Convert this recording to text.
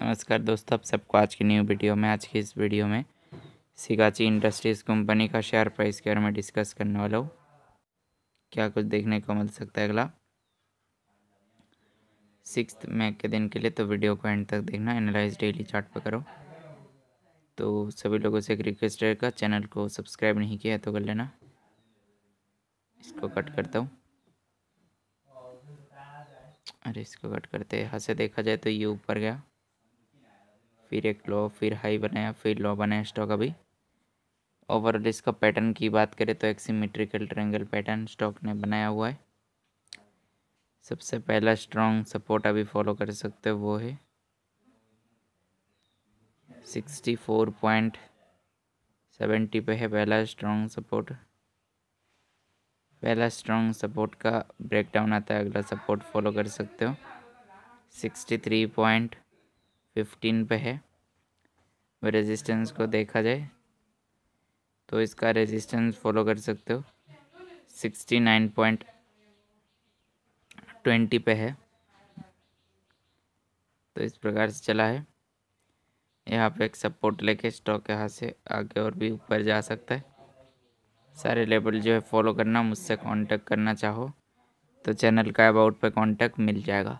नमस्कार दोस्तों आप सबको आज की न्यू वीडियो में आज की इस वीडियो में सिकाची इंडस्ट्रीज़ कंपनी का शेयर प्राइस के बारे में डिस्कस करने वाला हूँ क्या कुछ देखने को मिल सकता है अगला सिक्स मई के दिन के लिए तो वीडियो को एंड तक देखना एनालाइज डेली चार्ट पर करो तो सभी लोगों से एक रिक्वेस्ट रहेगा चैनल को सब्सक्राइब नहीं किया तो कर लेना इसको कट करता हूँ अरे इसको कट करते यहाँ से देखा जाए तो ये ऊपर गया फिर एक लो फिर हाई बनाया फिर लो बनाया स्टॉक अभी ओवरऑल इसका पैटर्न की बात करें तो एक सीमेट्रिकल ट्रेंगल पैटर्न स्टॉक ने बनाया हुआ है सबसे पहला स्ट्रॉन्ग सपोर्ट अभी फॉलो कर सकते हो वो है सिक्सटी फोर पॉइंट सेवेंटी पे है पहला स्ट्रॉन्ग सपोर्ट पहला स्ट्रॉन्ग सपोर्ट का ब्रेकडाउन आता है अगला सपोर्ट फॉलो कर सकते हो सिक्सटी थ्री पॉइंट फिफ्टीन पे है रेजिस्टेंस को देखा जाए तो इसका रेजिस्टेंस फॉलो कर सकते हो सिक्सटी नाइन पॉइंट ट्वेंटी पे है तो इस प्रकार से चला है यहाँ पे एक सपोर्ट लेके स्टॉक यहाँ से आगे और भी ऊपर जा सकता है सारे लेवल जो है फॉलो करना मुझसे कांटेक्ट करना चाहो तो चैनल का अबाउट पे कांटेक्ट मिल जाएगा